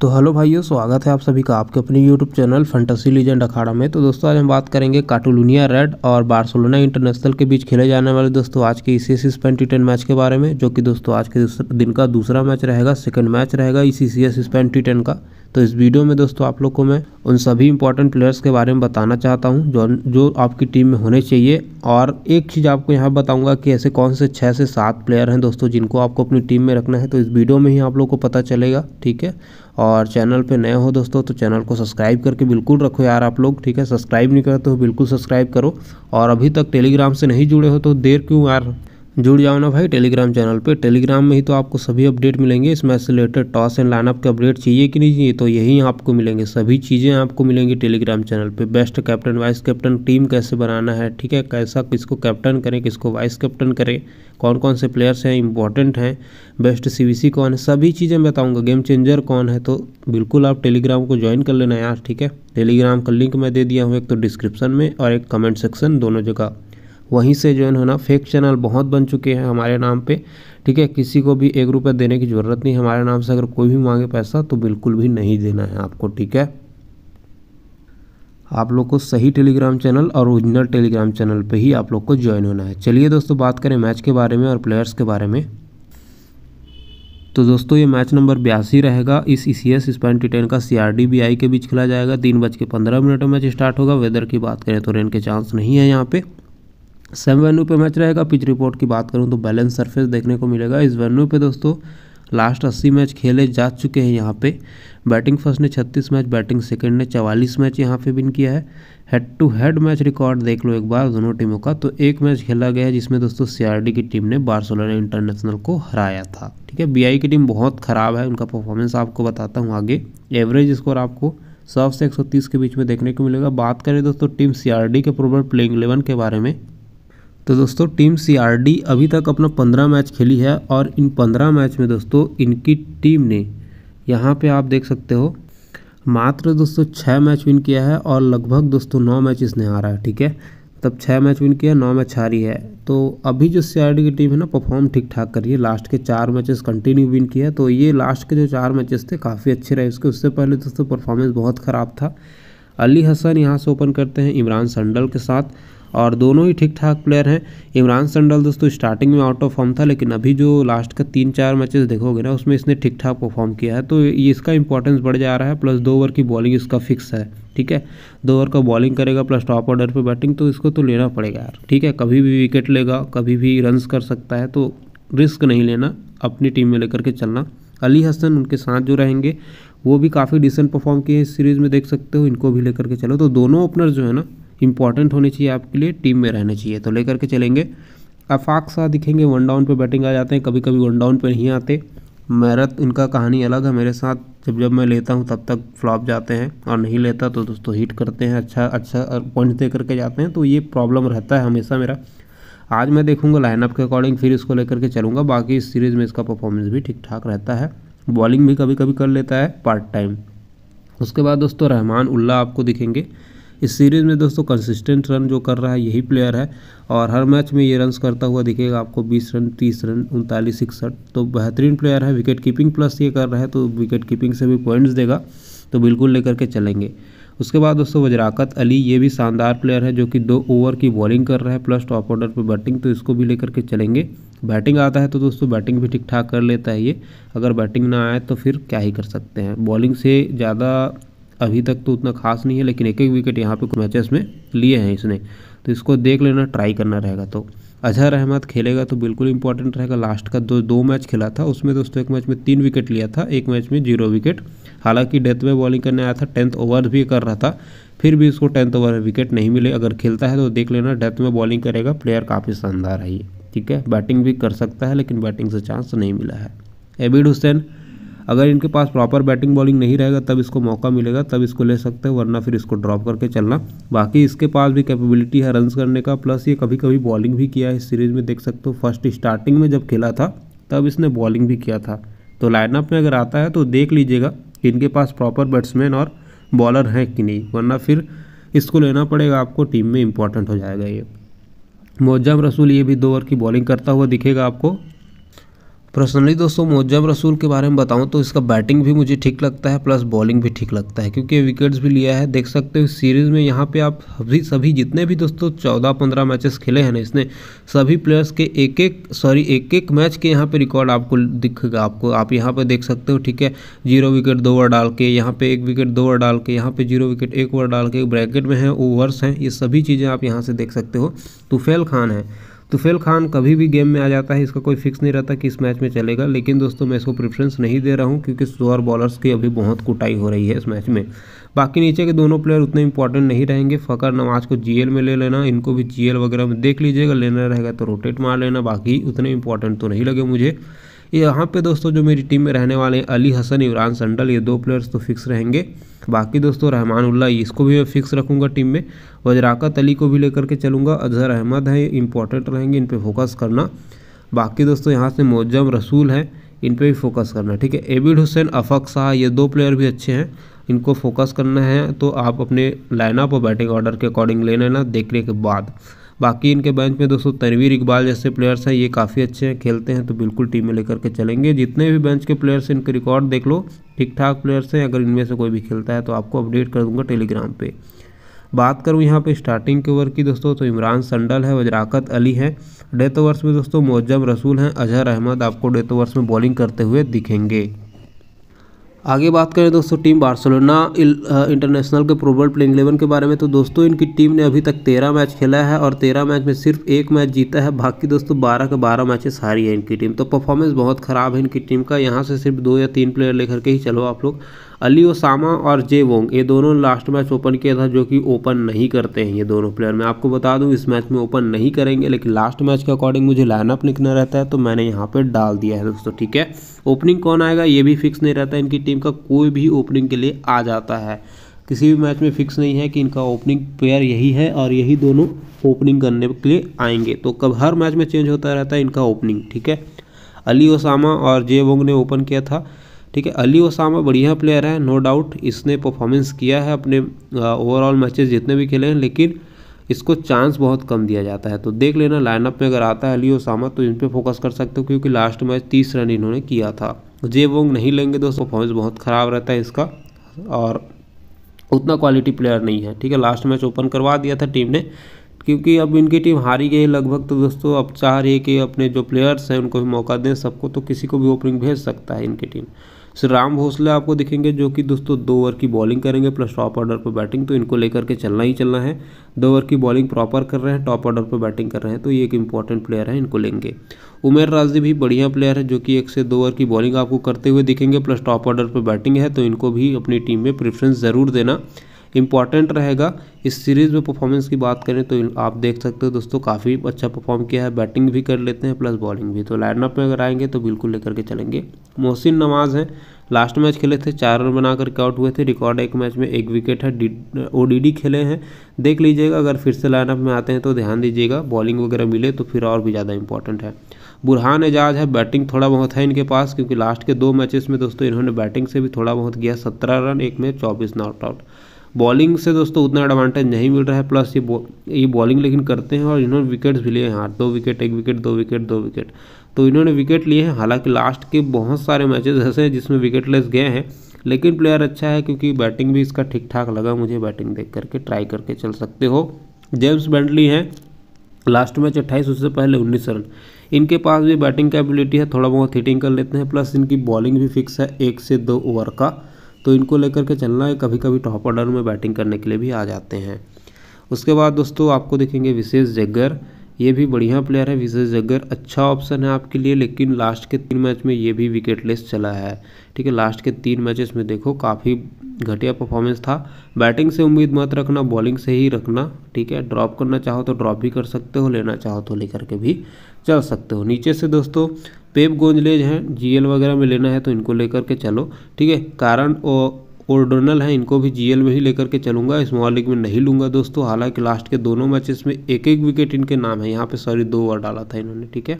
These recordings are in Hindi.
तो हेलो भाइयों स्वागत है आप सभी का आपके अपने YouTube channel fantasy legend Akhada में तो दोस्तों आज हम बात करेंगे काटोलूनिया रेड और बार्सोलोना इंटरनेशनल के बीच खेले जाने वाले दोस्तों आज के इसी सी ट्वेंटी टेन मैच के बारे में जो कि दोस्तों आज के दिन का दूसरा मैच रहेगा सेकेंड मैच रहेगा इसी सी एस टेन का तो इस वीडियो में दोस्तों आप लोग को मैं उन सभी इंपॉर्टेंट प्लेयर्स के बारे में बताना चाहता हूँ जो जो आपकी टीम में होने चाहिए और एक चीज़ आपको यहाँ बताऊँगा कि ऐसे कौन से छः से सात प्लेयर हैं दोस्तों जिनको आपको अपनी टीम में रखना है तो इस वीडियो में ही आप लोग को पता चलेगा ठीक है और चैनल पे नए हो दोस्तों तो चैनल को सब्सक्राइब करके बिल्कुल रखो यार आप लोग ठीक है सब्सक्राइब नहीं करते हो बिल्कुल सब्सक्राइब करो और अभी तक टेलीग्राम से नहीं जुड़े हो तो देर क्यों यार जुड़ जाओ ना भाई टेलीग्राम चैनल पे टेलीग्राम में ही तो आपको सभी अपडेट मिलेंगे इस मैच से रिलेटेड टॉस एंड लाइनअप के अपडेट चाहिए कि नहीं चाहिए तो यही आपको मिलेंगे सभी चीज़ें आपको मिलेंगी टेलीग्राम चैनल पे best captain vice captain team कैसे बनाना है ठीक है कैसा किसको कैप्टन करें किसको वाइस कैप्टन करें कौन कौन से प्लेयर्स हैं इंपॉर्टेंट हैं बेस्ट सी कौन है सभी चीज़ें बताऊँगा गेम चेंजर कौन है तो बिल्कुल आप टेलीग्राम को ज्वाइन कर लेना यार ठीक है टेलीग्राम का लिंक मैं दे दिया हूँ एक तो डिस्क्रिप्शन में और एक कमेंट सेक्शन दोनों जगह वहीं से जो है ना फेक चैनल बहुत बन चुके हैं हमारे नाम पे ठीक है किसी को भी एक रुपये देने की ज़रूरत नहीं हमारे नाम से अगर कोई भी मांगे पैसा तो बिल्कुल भी नहीं देना है आपको ठीक है आप लोग को सही टेलीग्राम चैनल और ओरिजिनल टेलीग्राम चैनल पे ही आप लोग को ज्वाइन होना है चलिए दोस्तों बात करें मैच के बारे में और प्लेयर्स के बारे में तो दोस्तों ये मैच नंबर बयासी रहेगा इस ई सी एस स्पेंटी टेन का C R D B I के बीच खेला जाएगा तीन बज के पंद्रह मिनट मैच स्टार्ट होगा वेदर की बात करें तो रेन के चांस नहीं है यहाँ पे सेम वेन्यू पे मैच रहेगा पिच रिपोर्ट की बात करूँ तो बैलेंस सरफेस देखने को मिलेगा इस वेन्यू पे दोस्तों लास्ट अस्सी मैच खेले जा चुके हैं यहाँ पे बैटिंग फर्स्ट ने छत्तीस मैच बैटिंग सेकंड ने चवालीस मैच यहाँ पे विन किया है head to head match record देख लो एक बार दोनों टीमों का तो एक मैच खेला गया है जिसमें दोस्तों सीआरडी की टीम ने बार्सोलोना इंटरनेशनल को हराया था ठीक है बीआई की टीम बहुत ख़राब है उनका परफॉर्मेंस आपको बताता हूँ आगे एवरेज स्कोर आपको सौ से एक के बीच में देखने को मिलेगा बात करें दोस्तों टीम सी के प्रोबल प्लेइंग इलेवन के बारे में तो दोस्तों टीम सीआरडी अभी तक अपना पंद्रह मैच खेली है और इन पंद्रह मैच में दोस्तों इनकी टीम ने यहाँ पे आप देख सकते हो मात्र दोस्तों छः मैच विन किया है और लगभग दोस्तों नौ मैच इसने हारा है ठीक है तब छः मैच विन किया नौ मैच हारी है तो अभी जो सी की टीम है ना परफॉर्म ठीक ठाक करी है लास्ट के चार मैचेस कंटिन्यू विन किया तो ये लास्ट के जो चार मैचेस थे काफ़ी अच्छे रहे उसके उससे पहले दोस्तों परफॉर्मेंस बहुत ख़राब था अली हसन यहाँ से ओपन करते हैं इमरान संडल के साथ और दोनों ही ठीक ठाक प्लेयर हैं इमरान संडल दोस्तों स्टार्टिंग में आउट ऑफ फॉर्म था लेकिन अभी जो लास्ट का तीन चार मैचेस देखोगे ना उसमें इसने ठीक ठाक परफॉर्म किया है तो इसका इंपॉर्टेंस बढ़ जा रहा है प्लस दो ओवर की बॉलिंग इसका फिक्स है ठीक है दो ओवर का बॉलिंग करेगा प्लस टॉप ऑर्डर पर बैटिंग तो इसको तो लेना पड़ेगा यार ठीक है कभी भी विकेट लेगा कभी भी रन्स कर सकता है तो रिस्क नहीं लेना अपनी टीम में लेकर के चलना अली हसन उनके साथ जो रहेंगे वो भी काफ़ी डिसेंट परफॉर्म किए इस सीरीज़ में देख सकते हो इनको भी लेकर के चलो तो दोनों ओपनर जो है ना इंपॉर्टेंट होनी चाहिए आपके लिए टीम में रहना चाहिए तो लेकर के चलेंगे अफाक शाह दिखेंगे वन डाउन पे बैटिंग आ जाते हैं कभी कभी वन डाउन पे नहीं आते मैरत इनका कहानी अलग है मेरे साथ जब जब मैं लेता हूँ तब तक फ्लॉप जाते हैं और नहीं लेता तो दोस्तों हिट करते हैं अच्छा अच्छा पॉइंट दे करके जाते हैं तो ये प्रॉब्लम रहता है हमेशा मेरा आज मैं देखूंगा लाइनअप के अकॉर्डिंग फिर इसको लेकर के चलूंगा बाकी इस सीरीज़ में इसका परफॉर्मेंस भी ठीक ठाक रहता है बॉलिंग भी कभी कभी कर लेता है पार्ट टाइम उसके बाद दोस्तों रहमान उल्ला आपको दिखेंगे इस सीरीज़ में दोस्तों कंसिस्टेंट रन जो कर रहा है यही प्लेयर है और हर मैच में ये रन करता हुआ दिखेगा आपको बीस रन तीस रन उनतालीस इकसठ तो बेहतरीन प्लेयर है विकेट कीपिंग प्लस ये कर रहा है तो विकेट कीपिंग से भी पॉइंट्स देगा तो बिल्कुल लेकर के चलेंगे उसके बाद दोस्तों वजराकत अली ये भी शानदार प्लेयर है जो कि दो ओवर की बॉलिंग कर रहा है प्लस टॉप ऑर्डर पर बैटिंग तो इसको भी लेकर के चलेंगे बैटिंग आता है तो दोस्तों बैटिंग भी ठीक ठाक कर लेता है ये अगर बैटिंग ना आए तो फिर क्या ही कर सकते हैं बॉलिंग से ज़्यादा अभी तक तो उतना खास नहीं है लेकिन एक एक विकेट यहाँ पे कुछ मैचेस में लिए हैं इसने तो इसको देख लेना ट्राई करना रहेगा तो अजहर अहमद खेलेगा तो बिल्कुल इंपॉर्टेंट रहेगा लास्ट का दो दो मैच खेला था उसमें दोस्तों एक मैच में तीन विकेट लिया था एक मैच में जीरो विकेट हालांकि डेथ में बॉलिंग करने आया था टेंथ ओवर भी कर रहा था फिर भी उसको टेंथ ओवर में विकेट नहीं मिले अगर खेलता है तो देख लेना डेथ में बॉलिंग करेगा प्लेयर काफ़ी शानदार है ठीक है बैटिंग भी कर सकता है लेकिन बैटिंग से चांस नहीं मिला है एबिड हुसैन अगर इनके पास प्रॉपर बैटिंग बॉलिंग नहीं रहेगा तब इसको मौका मिलेगा तब इसको ले सकते हैं वरना फिर इसको ड्रॉप करके चलना बाकी इसके पास भी कैपेबिलिटी है रन करने का प्लस ये कभी कभी बॉलिंग भी किया है इस सीरीज़ में देख सकते हो फर्स्ट स्टार्टिंग में जब खेला था तब इसने बॉलिंग भी किया था तो लाइनअप में अगर आता है तो देख लीजिएगा कि इनके पास प्रॉपर बैट्समैन और बॉलर हैं कि नहीं वरना फिर इसको लेना पड़ेगा आपको टीम में इम्पॉर्टेंट हो जाएगा ये मोजाम रसूल ये भी दो ओवर की बॉलिंग करता हुआ दिखेगा आपको पर्सनली दोस्तों मुजब रसूल के बारे में बताऊँ तो इसका बैटिंग भी मुझे ठीक लगता है प्लस बॉलिंग भी ठीक लगता है क्योंकि विकेट्स भी लिया है देख सकते हो इस सीरीज़ में यहाँ पे आप सभी सभी जितने भी दोस्तों चौदह पंद्रह मैचेस खेले हैं ना इसने सभी प्लेयर्स के एक एक सॉरी एक एक मैच के यहाँ पर रिकॉर्ड आपको दिखेगा आपको आप यहाँ पर देख सकते हो ठीक है जीरो विकेट दो ओवर डाल के यहाँ पे एक विकेट दो ओवर डाल के यहाँ पर जीरो विकेट एक ओवर डाल के ब्रैकेट में है ओवर्स हैं ये सभी चीज़ें आप यहाँ से देख सकते हो तुफेल खान है तुफेल खान कभी भी गेम में आ जाता है इसका कोई फिक्स नहीं रहता कि इस मैच में चलेगा लेकिन दोस्तों मैं इसको प्रेफरेंस नहीं दे रहा हूँ क्योंकि स्लोअर बॉलर्स की अभी बहुत कुटाई हो रही है इस मैच में बाकी नीचे के दोनों प्लेयर उतने इंपॉर्टेंट नहीं रहेंगे फ़कर नवाज को जी में ले लेना इनको भी जी वगैरह में देख लीजिएगा लेना रहेगा तो रोटेट मार लेना बाकी उतने इंपॉर्टेंट तो नहीं लगे मुझे यहाँ पे दोस्तों जो मेरी टीम में रहने वाले हैं अली हसन इमरान संडल ये दो प्लेयर्स तो फिक्स रहेंगे बाकी दोस्तों रहमान उल्ला इसको भी मैं फिक्स रखूँगा टीम में वजराकत अली को भी लेकर के चलूँगा अजहर अहमद है इंपॉर्टेंट रहेंगे इन पर फोकस करना बाकी दोस्तों यहाँ से मोजम रसूल हैं इन पर भी फोकस करना ठीक है एबिड हुसैन अफक शाह ये दो प्लेयर भी अच्छे हैं इनको फोकस करना है तो आप अपने लाइनअप और बैटिंग ऑर्डर के अकॉर्डिंग ले लेना देखने के बाद बाकी इनके बेंच में दोस्तों तनवीर इकबाल जैसे प्लेयर्स हैं ये काफ़ी अच्छे हैं खेलते हैं तो बिल्कुल टीम में लेकर के चलेंगे जितने भी बेंच के प्लेयर्स इनके रिकॉर्ड देख लो ठीक ठाक प्लेयर्स हैं अगर इनमें से कोई भी खेलता है तो आपको अपडेट कर दूँगा टेलीग्राम पर बात करूँ यहाँ पर स्टार्टिंग के ओवर की दोस्तों तो इमरान संडल है वजराकत अली है डेथ ओवर्स में दोस्तों मोजम रसूल हैं अजहर अहमद आपको डेथ ओवर्स में बॉलिंग करते हुए दिखेंगे आगे बात करें दोस्तों टीम बार्सोलोना इंटरनेशनल के प्रोबल प्लेइंग इलेवन के बारे में तो दोस्तों इनकी टीम ने अभी तक तेरह मैच खेला है और तेरह मैच में सिर्फ एक मैच जीता है बाकी दोस्तों बारह के बारह मैचेस हारी है इनकी टीम तो परफॉर्मेंस बहुत ख़राब है इनकी टीम का यहाँ से सिर्फ दो या तीन प्लेयर लेकर के ही चलो आप लोग अली ओसामा और जे वोंग ये दोनों लास्ट मैच ओपन किया था जो कि ओपन नहीं करते हैं ये दोनों प्लेयर मैं आपको बता दूं इस मैच में ओपन नहीं करेंगे लेकिन लास्ट मैच के अकॉर्डिंग मुझे लाइनअप लिखना रहता है तो मैंने यहाँ पर डाल दिया है दोस्तों ठीक है ओपनिंग कौन आएगा ये भी फिक्स नहीं रहता इनकी टीम का कोई भी ओपनिंग के लिए आ जाता है किसी भी मैच में फिक्स नहीं है कि इनका ओपनिंग प्लेयर यही है और यही दोनों ओपनिंग करने के लिए आएंगे तो कब हर मैच में चेंज होता रहता है इनका ओपनिंग ठीक है अली ओसामा और जे वोंग ने ओपन किया था ठीक है अली ओसामा बढ़िया प्लेयर है नो डाउट इसने परफॉर्मेंस किया है अपने ओवरऑल मैचेस जितने भी खेले हैं लेकिन इसको चांस बहुत कम दिया जाता है तो देख लेना लाइनअप में अगर आता है अली ओसामा तो इन पर फोकस कर सकते हो क्योंकि लास्ट मैच तीस रन इन्होंने किया था जे वोंग नहीं लेंगे दोस्तों परफॉर्मेंस बहुत ख़राब रहता है इसका और उतना क्वालिटी प्लेयर नहीं है ठीक है लास्ट मैच ओपन करवा दिया था टीम ने क्योंकि अब इनकी टीम हारी गई है लगभग तो दोस्तों अब चाह रही है कि अपने जो प्लेयर्स हैं उनको भी मौका दें सबको तो किसी को भी ओपनिंग भेज सकता है इनकी टीम श्री राम भोसले आपको दिखेंगे जो कि दोस्तों दो ओवर की बॉलिंग करेंगे प्लस टॉप ऑर्डर पर बैटिंग तो इनको लेकर के चलना ही चलना है दो ओवर की बॉलिंग प्रॉपर कर रहे हैं टॉप ऑर्डर पर बैटिंग कर रहे हैं तो ये एक इंपॉर्टेंट प्लेयर है इनको लेंगे उमेर राजदी भी बढ़िया प्लेयर है जो कि एक से दो ओवर की बॉलिंग आपको करते हुए दिखेंगे प्लस टॉप ऑर्डर पर बैटिंग है तो इनको भी अपनी टीम में प्रेफरेंस ज़रूर देना इंपॉर्टेंट रहेगा इस सीरीज़ में परफॉर्मेंस की बात करें तो आप देख सकते हो दोस्तों काफ़ी अच्छा परफॉर्म किया है बैटिंग भी कर लेते हैं प्लस बॉलिंग भी तो लाइनअप में अगर आएंगे तो बिल्कुल लेकर के चलेंगे मोहसिन नमाज हैं लास्ट मैच खेले थे चार रन बना करके आउट हुए थे रिकॉर्ड एक मैच में एक विकेट है ओ खेले हैं देख लीजिएगा अगर फिर से लाइनअप में आते हैं तो ध्यान दीजिएगा बॉलिंग वगैरह मिले तो फिर और भी ज़्यादा इंपॉर्टेंट है बुरहान एजाज है बैटिंग थोड़ा बहुत है इनके पास क्योंकि लास्ट के दो मैचेस में दोस्तों इन्होंने बैटिंग से भी थोड़ा बहुत किया सत्रह रन एक में चौबीस नॉट आउट बॉलिंग से दोस्तों उतना एडवांटेज नहीं मिल रहा है प्लस ये ये बॉलिंग लेकिन करते हैं और इन्होंने विकेट्स भी लिए हैं हाँ दो विकेट एक विकेट दो विकेट दो विकेट तो इन्होंने विकेट लिए हैं हालांकि लास्ट के बहुत सारे मैचेज ऐसे हैं जिसमें विकेट गए हैं लेकिन प्लेयर अच्छा है क्योंकि बैटिंग भी इसका ठीक ठाक लगा मुझे बैटिंग देख करके ट्राई करके चल सकते हो जेम्स बैंडली हैं लास्ट मैच अट्ठाईस उससे पहले उन्नीस रन इनके पास भी बैटिंग कैपेबिलिटी है थोड़ा बहुत हिटिंग कर लेते हैं प्लस इनकी बॉलिंग भी फिक्स है एक से दो ओवर का तो इनको लेकर के चलना है कभी कभी टॉप ऑर्डर में बैटिंग करने के लिए भी आ जाते हैं उसके बाद दोस्तों आपको देखेंगे विशेष जग्गर ये भी बढ़िया प्लेयर है विजय जगर अच्छा ऑप्शन है आपके लिए लेकिन लास्ट के तीन मैच में ये भी विकेटलेस चला है ठीक है लास्ट के तीन मैचेस में देखो काफ़ी घटिया परफॉर्मेंस था बैटिंग से उम्मीद मत रखना बॉलिंग से ही रखना ठीक है ड्रॉप करना चाहो तो ड्रॉप भी कर सकते हो लेना चाहो तो लेकर के भी चल सकते हो नीचे से दोस्तों पेप गोंजलेज हैं जीएल वगैरह में लेना है तो इनको लेकर के चलो ठीक है कारण ओर्डोनल हैं इनको भी जीएल में ही लेकर के चलूंगा स्मॉल लीग में नहीं लूंगा दोस्तों हालांकि लास्ट के दोनों मैचेस में एक एक विकेट इनके नाम है यहाँ पे सॉरी दो ओवर डाला था इन्होंने ठीक है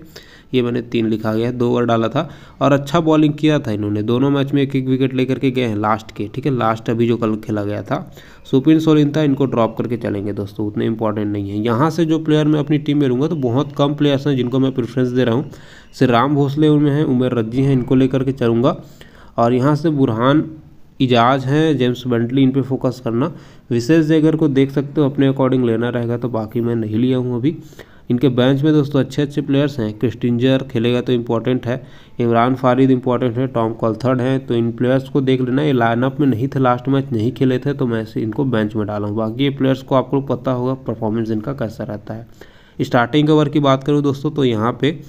ये मैंने तीन लिखा गया है दो ओवर डाला था और अच्छा बॉलिंग किया था इन्होंने दोनों मैच में एक एक विकेट लेकर के गए हैं लास्ट के ठीक है लास्ट अभी जो कल खेला गया था सुपिन सोलिन था इनको ड्रॉप करके चलेंगे दोस्तों उतने इंपॉर्टेंट नहीं है यहाँ से जो प्लेयर मैं अपनी टीम में लूँगा तो बहुत कम प्लेयर्स हैं जिनको मैं प्रेफरेंस दे रहा हूँ श्री राम भोसले उनमें हैं उमेर रज्जी हैं इनको लेकर के चलूँगा और यहाँ से बुरहान इजाज हैं जेम्स बंटली इन पे फोकस करना विशेष जेगर को देख सकते हो अपने अकॉर्डिंग लेना रहेगा तो बाकी मैं नहीं लिया हूँ अभी इनके बेंच में दोस्तों अच्छे अच्छे प्लेयर्स हैं क्रिस्टिंजर खेलेगा तो इम्पोर्टेंट है इमरान फारिद इम्पॉर्टेंट है टॉम कॉलथर्ड हैं तो इन प्लेयर्स को देख लेना ये लाइनअप में नहीं थे लास्ट मैच नहीं खेले थे तो मैं इनको बेंच में डाला हूँ बाकी ये प्लेयर्स को आपको पता होगा परफॉर्मेंस इनका कैसा रहता है स्टार्टिंग ओवर की बात करूँ दोस्तों तो यहाँ पर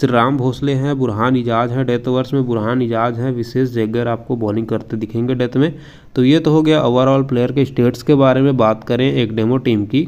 श्री राम भोसले हैं बुरहान इजाज हैं डेथ ओवर्स में बुरहान इजाज हैं विशेष जगह आपको बॉलिंग करते दिखेंगे डेथ में तो ये तो हो गया ओवरऑल प्लेयर के स्टेट्स के बारे में बात करें एक डेमो टीम की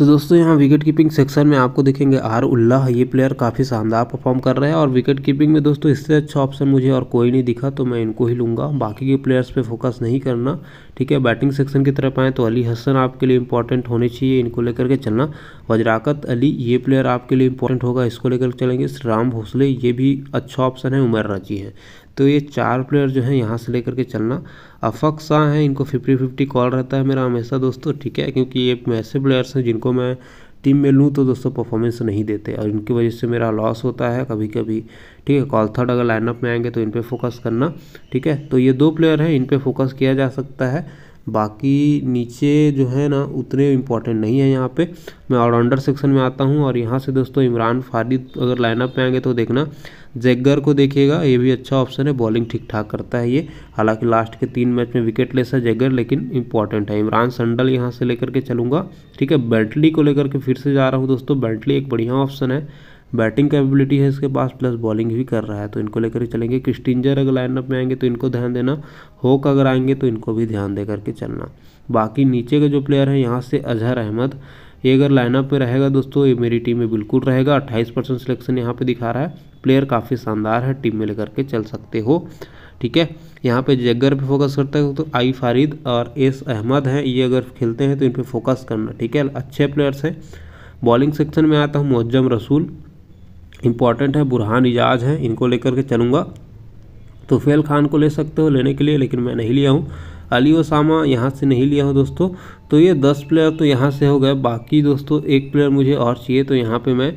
तो दोस्तों यहाँ विकेट कीपिंग सेक्शन में आपको देखेंगे आर उल्लाह ये प्लेयर काफ़ी शानदार परफॉर्म कर रहे हैं और विकेट कीपिंग में दोस्तों इससे अच्छा ऑप्शन मुझे और कोई नहीं दिखा तो मैं इनको ही लूँगा बाकी के प्लेयर्स पे फोकस नहीं करना ठीक है बैटिंग सेक्शन की तरफ आएँ तो अली हसन आपके लिए इंपॉर्टेंट होने चाहिए इनको लेकर के चलना वजराकत अली ये प्लेयर आपके लिए इंपॉर्टेंट होगा इसको लेकर चलेंगे राम भोसले ये भी अच्छा ऑप्शन है उमर राजी है तो ये चार प्लेयर जो है यहाँ से लेकर के चलना अफक शाह हैं इनको फिफ्टी फिफ्टी कॉल रहता है मेरा हमेशा दोस्तों ठीक है क्योंकि ये ऐसे प्लेयर्स हैं जिनको मैं टीम में लूँ तो दोस्तों परफॉर्मेंस नहीं देते और इनकी वजह से मेरा लॉस होता है कभी कभी ठीक है कॉल थर्ड अगर लाइनअप में आएंगे तो इन पर फोकस करना ठीक है तो ये दो प्लेयर हैं इन पर फोकस किया जा सकता है बाकी नीचे जो है ना उतने इम्पॉर्टेंट नहीं है यहाँ पे मैं ऑलराउंडर सेक्शन में आता हूँ और यहाँ से दोस्तों इमरान फारिद अगर लाइनअप में आएंगे तो देखना जैगर को देखिएगा ये भी अच्छा ऑप्शन है बॉलिंग ठीक ठाक करता है ये हालांकि लास्ट के तीन मैच में विकेट लेस है जैगर लेकिन इंपॉर्टेंट है इमरान संडल यहाँ से लेकर के चलूँगा ठीक है बैटली को लेकर के फिर से जा रहा हूँ दोस्तों बैटली एक बढ़िया ऑप्शन है बैटिंग कैपेबिलिटी है इसके पास प्लस बॉलिंग भी कर रहा है तो इनको लेकर चलेंगे क्रिस्टिंजर अगर लाइनअप में आएंगे तो इनको ध्यान देना होक अगर आएंगे तो इनको भी ध्यान दे करके चलना बाकी नीचे के जो प्लेयर हैं यहाँ से अजहर अहमद ये अगर लाइनअप में रहेगा दोस्तों ये मेरी टीम में बिल्कुल रहेगा अट्ठाईस परसेंट सिलेक्शन यहाँ पे दिखा रहा है प्लेयर काफ़ी शानदार है टीम में लेकर के चल सकते हो ठीक है यहाँ पे जगर पे फोकस करते हो तो आई फारिद और एस अहमद हैं ये अगर खेलते हैं तो इन पर फोकस करना ठीक है अच्छे प्लेयर्स हैं बॉलिंग सेक्शन में आता हूँ मोहजम रसूल इंपॉर्टेंट है बुरहान एजाज हैं इनको लेकर के चलूँगा तो फेल खान को ले सकते हो लेने के लिए लेकिन मैं नहीं लिया हूँ अली ओसामा यहाँ से नहीं लिया हूँ दोस्तों तो ये दस प्लेयर तो यहाँ से हो गए बाकी दोस्तों एक प्लेयर मुझे और चाहिए तो यहाँ पे मैं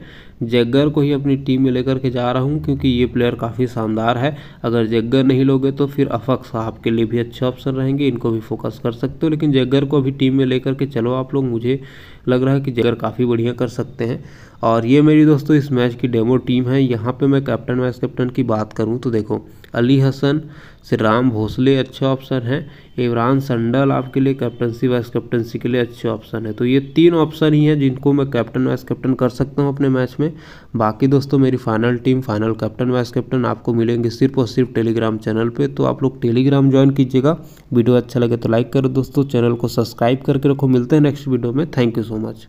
जग्गर को ही अपनी टीम में लेकर के जा रहा हूँ क्योंकि ये प्लेयर काफ़ी शानदार है अगर जग्गर नहीं लोगे तो फिर अफक साहब के लिए भी अच्छे ऑप्शन रहेंगे इनको भी फोकस कर सकते हो लेकिन जग्गर को अभी टीम में लेकर के चलो आप लोग मुझे लग रहा है कि जग्गर काफ़ी बढ़िया कर सकते हैं और ये मेरी दोस्तों इस मैच की डेमो टीम है यहाँ पे मैं कैप्टन वाइस कैप्टन की बात करूँ तो देखो अली हसन राम भोसले अच्छे ऑप्शन हैं इमरान संडल आपके लिए कैप्टनसी वाइस कैप्टनसी के लिए अच्छे ऑप्शन है तो ये तीन ऑप्शन ही हैं जिनको मैं कैप्टन वाइस कैप्टन कर सकता हूँ अपने मैच में बाकी दोस्तों मेरी final team final captain vice captain आपको मिलेंगे सिर्फ और सिर्फ टेलीग्राम चैनल पर तो आप लोग टेलीग्राम ज्वाइन कीजिएगा वीडियो अच्छा लगे तो लाइक करो दोस्तों चैनल को सब्सक्राइब करके रखो मिलते हैं नेक्स्ट वीडियो में थैंक यू सो मच